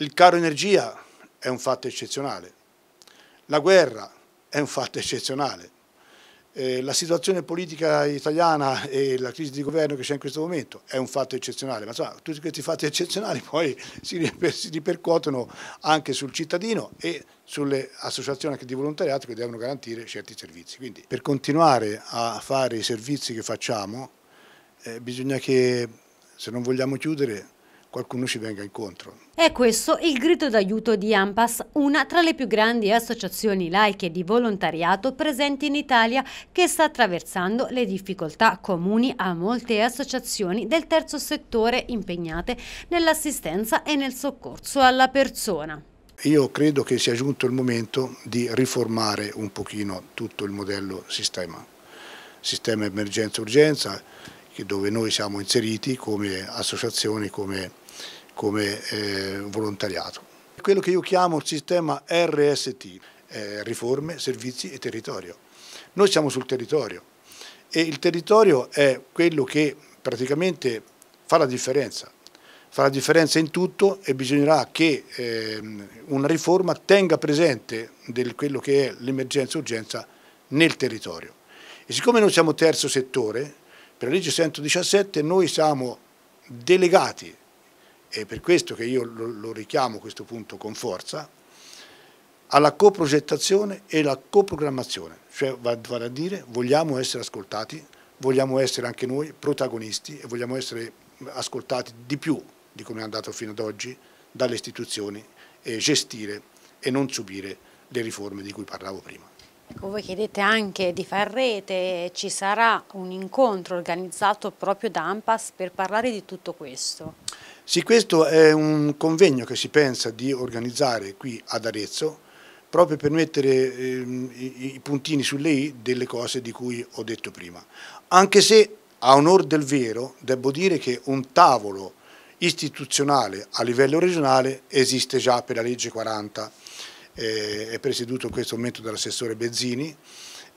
Il caro energia è un fatto eccezionale, la guerra è un fatto eccezionale, eh, la situazione politica italiana e la crisi di governo che c'è in questo momento è un fatto eccezionale, ma insomma, tutti questi fatti eccezionali poi si, riper si ripercuotono anche sul cittadino e sulle associazioni anche di volontariato che devono garantire certi servizi. Quindi per continuare a fare i servizi che facciamo eh, bisogna che, se non vogliamo chiudere, qualcuno ci venga incontro. È questo il grido d'aiuto di AMPAS, una tra le più grandi associazioni laiche di volontariato presenti in Italia che sta attraversando le difficoltà comuni a molte associazioni del terzo settore impegnate nell'assistenza e nel soccorso alla persona. Io credo che sia giunto il momento di riformare un pochino tutto il modello sistema, sistema emergenza-urgenza, dove noi siamo inseriti come associazioni, come, come eh, volontariato. Quello che io chiamo il sistema RST, eh, riforme, servizi e territorio. Noi siamo sul territorio e il territorio è quello che praticamente fa la differenza, fa la differenza in tutto e bisognerà che eh, una riforma tenga presente del, quello che è l'emergenza-urgenza nel territorio. E siccome noi siamo terzo settore, per la legge 117 noi siamo delegati, e per questo che io lo, lo richiamo questo punto con forza, alla coprogettazione e alla coprogrammazione, cioè vale a dire vogliamo essere ascoltati, vogliamo essere anche noi protagonisti e vogliamo essere ascoltati di più di come è andato fino ad oggi dalle istituzioni e gestire e non subire le riforme di cui parlavo prima. Ecco, voi chiedete anche di far rete, ci sarà un incontro organizzato proprio da AMPAS per parlare di tutto questo. Sì, questo è un convegno che si pensa di organizzare qui ad Arezzo, proprio per mettere ehm, i, i puntini sulle i delle cose di cui ho detto prima. Anche se, a onor del vero, devo dire che un tavolo istituzionale a livello regionale esiste già per la legge 40 eh, è presieduto in questo momento dall'assessore Bezzini,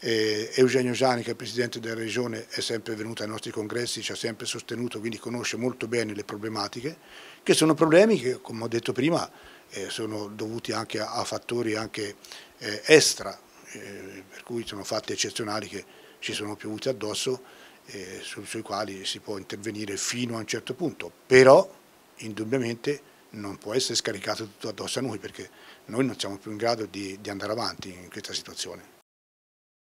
eh, Eugenio Gianni, che è Presidente della Regione è sempre venuto ai nostri congressi, ci ha sempre sostenuto, quindi conosce molto bene le problematiche, che sono problemi che come ho detto prima eh, sono dovuti anche a, a fattori anche eh, extra, eh, per cui sono fatti eccezionali che ci sono piovuti addosso eh, sui, sui quali si può intervenire fino a un certo punto, però indubbiamente non può essere scaricato tutto addosso a noi perché noi non siamo più in grado di, di andare avanti in questa situazione.